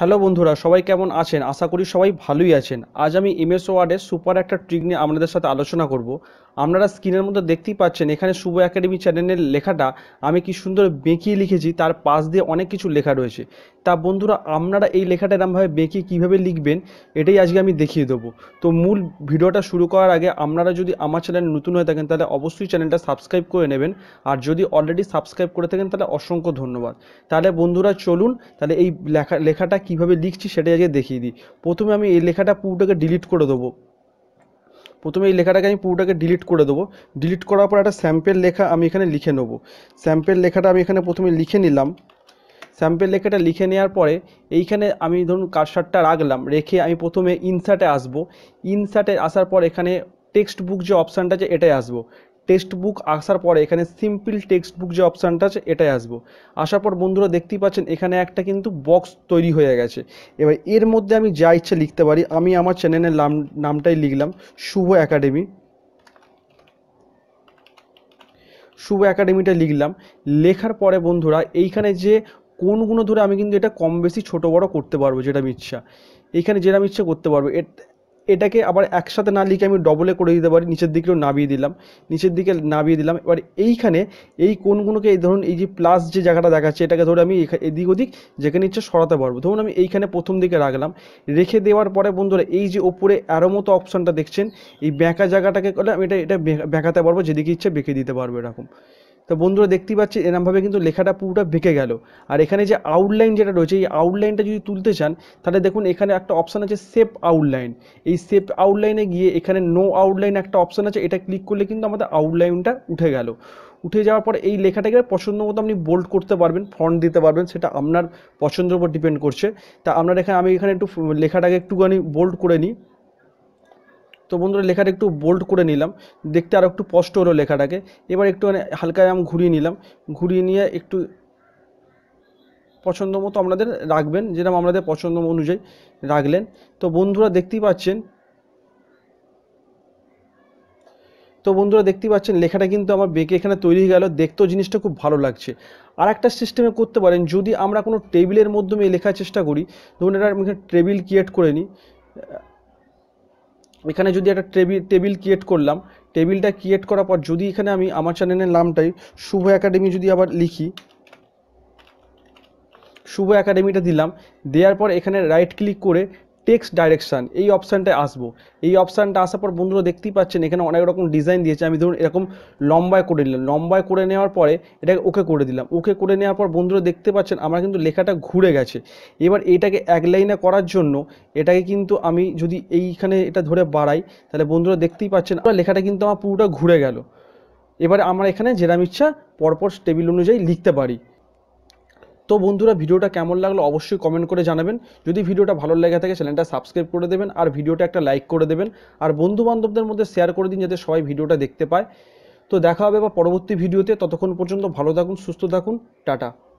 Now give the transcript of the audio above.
hello বন্ধুরা সবাই কেমন আছেন আশা করি সবাই ভালোই আছেন আজ আমি এমএস ওয়ার্ডের সুপার একটা ট্রিক নিয়ে আপনাদের সাথে আলোচনা করব আপনারা স্ক্রিনের মধ্যে দেখতেই পাচ্ছেন এখানে শুভ একাডেমি চ্যানেলের লেখাটা আমি কি সুন্দর বেঁকিয়ে লিখেছি তার পাশ দিয়ে অনেক কিছু লেখা রয়েছে তা বন্ধুরা আপনারা এই লেখাটা এরমভাবে বেঁকিয়ে কীভাবে লিখবেন এটাই আজকে আমি দেখিয়ে দেবো তো মূল ভিডিওটা শুরু করার আগে আপনারা যদি আমার চ্যানেল নতুন হয়ে থাকেন তাহলে অবশ্যই চ্যানেলটা সাবস্ক্রাইব করে নেবেন আর যদি অলরেডি সাবস্ক্রাইব করে থাকেন তাহলে অসংখ্য ধন্যবাদ তাহলে বন্ধুরা চলুন তাহলে এই লেখা লেখাটা কীভাবে লিখছি সেটাই আজকে দেখিয়ে দিই প্রথমে আমি এই লেখাটা পুরোটাকে ডিলিট করে দেবো প্রথমে এই লেখাটাকে আমি পুরোটাকে ডিলিট করে দেবো ডিলিট করার পর একটা স্যাম্পেল লেখা আমি এখানে লিখে নেবো স্যাম্পেল লেখাটা আমি এখানে প্রথমে লিখে নিলাম স্যাম্পেল লেখাটা লিখে নেওয়ার পরে এইখানে আমি ধরুন কারসারটা রাখলাম রেখে আমি প্রথমে ইনসার্টে আসবো ইনসার্টে আসার পর এখানে টেক্সট বুক যে অপশানটা আছে এটাই আসবো টেক্সট বুক আসার পরে এখানে সিম্পল টেক্সট বুক যে অপশানটা আছে এটাই আসবো আসার পর বন্ধুরা দেখতেই পাচ্ছেন এখানে একটা কিন্তু বক্স তৈরি হয়ে গেছে এবার এর মধ্যে আমি যা ইচ্ছে লিখতে পারি আমি আমার চ্যানেলের নাম নামটাই লিখলাম শুভ একাডেমি শুভ একাডেমিটা লিখলাম লেখার পরে বন্ধুরা এইখানে যে কোনগুলো ধরে আমি কিন্তু এটা কম বেশি ছোটো বড়ো করতে পারবো যেটা আমি ইচ্ছা এইখানে আমি ইচ্ছা করতে পারবো এটাকে আবার একসাথে না লিখে আমি ডবলে করে দিতে পারি নিচের দিকেও নামিয়ে দিলাম নিচের দিকে নামিয়ে দিলাম এবার এইখানে এই কোনগুলোকে এই ধরুন এই যে প্লাস যে জায়গাটা দেখাচ্ছে এটাকে ধরে আমি এদিক ওদিক যেখানে ইচ্ছে সরাতে পারবো ধরুন আমি এইখানে প্রথম দিকে রাখলাম রেখে দেওয়ার পরে বন্ধুরা এই যে ওপরে আরও মতো অপশানটা দেখছেন এই ব্যাঁকা জায়গাটাকে আমি এটা এটা বেঁকাতে পারবো যেদিকে ইচ্ছে বেঁকে দিতে পারবো এরকম তো বন্ধুরা দেখতেই পাচ্ছি এরমভাবে কিন্তু লেখাটা পুরোটা বেঁকে গেল আর এখানে যে আউটলাইন যেটা রয়েছে এই আউটলাইনটা যদি তুলতে চান তাহলে দেখুন এখানে একটা অপশান আছে সেফ আউটলাইন এই সেফ আউটলাইনে গিয়ে এখানে নো আউটলাইন একটা অপশান আছে এটা ক্লিক করলে কিন্তু আমাদের আউটলাইনটা উঠে গেল উঠে যাওয়ার পর এই লেখাটাকে পছন্দ মতো আপনি বোল্ড করতে পারবেন ফন্ট দিতে পারবেন সেটা আপনার পছন্দের উপর ডিপেন্ড করছে তা আপনার এখানে আমি এখানে একটু লেখাটাকে একটুখানি বোল্ড করে নিই তো বন্ধুরা লেখাটা একটু বোল্ড করে নিলাম দেখতে আরও একটু স্পষ্ট হলো লেখাটাকে এবার একটু মানে হালকা আমি ঘুরিয়ে নিলাম ঘুরিয়ে নিয়ে একটু পছন্দ মতো আপনাদের রাখবেন যেরকম আপনাদের পছন্দ অনুযায়ী রাখলেন তো বন্ধুরা দেখতেই পাচ্ছেন তো বন্ধুরা দেখতেই পাচ্ছেন লেখাটা কিন্তু আমার বেঁকে এখানে তৈরি হয়ে গেল দেখতেও জিনিসটা খুব ভালো লাগছে আর একটা সিস্টেমে করতে পারেন যদি আমরা কোনো টেবিলের মাধ্যমে লেখার চেষ্টা করি ধরুন এটা আমি টেবিল ক্রিয়েট করে নিই এখানে যদি একটা টেবিল টেবিল ক্রিয়েট করলাম টেবিলটা ক্রিয়েট করার পর যদি এখানে আমি আমার চ্যানেলের নামটাই শুভ একাডেমি যদি আবার লিখি শুভ একাডেমিটা দিলাম দেওয়ার পর এখানে রাইট ক্লিক করে টেক্সট ডাইরেকশান এই অপশানটায় আসবো এই অপশানটা আসার পর বন্ধুরা দেখতেই পাচ্ছেন এখানে অনেক রকম ডিজাইন দিয়েছে আমি ধরুন এরকম লম্বায় করে নিলাম লম্বায় করে নেওয়ার পরে এটাকে ওকে করে দিলাম ওকে করে নেওয়ার পর বন্ধুরা দেখতে পাচ্ছেন আমার কিন্তু লেখাটা ঘুরে গেছে এবার এটাকে এক লাইনে করার জন্য এটাকে কিন্তু আমি যদি এইখানে এটা ধরে বাড়াই তাহলে বন্ধুরা দেখতেই পাচ্ছেন লেখাটা কিন্তু আমার পুরোটা ঘুরে গেল এবারে আমরা এখানে যেরাম ইচ্ছা পরপর টেবিল অনুযায়ী লিখতে পারি তো বন্ধুরা ভিডিওটা কেমন লাগলো অবশ্যই কমেন্ট করে জানাবেন যদি ভিডিওটা ভালো লেগে থাকে চ্যানেলটা সাবস্ক্রাইব করে দেবেন আর ভিডিওটা একটা লাইক করে দেবেন আর বন্ধু বান্ধবদের মধ্যে শেয়ার করে দিন যাতে সবাই ভিডিওটা দেখতে পায় তো দেখা হবে বা পরবর্তী ভিডিওতে ততক্ষণ পর্যন্ত ভালো থাকুন সুস্থ থাকুন টাটা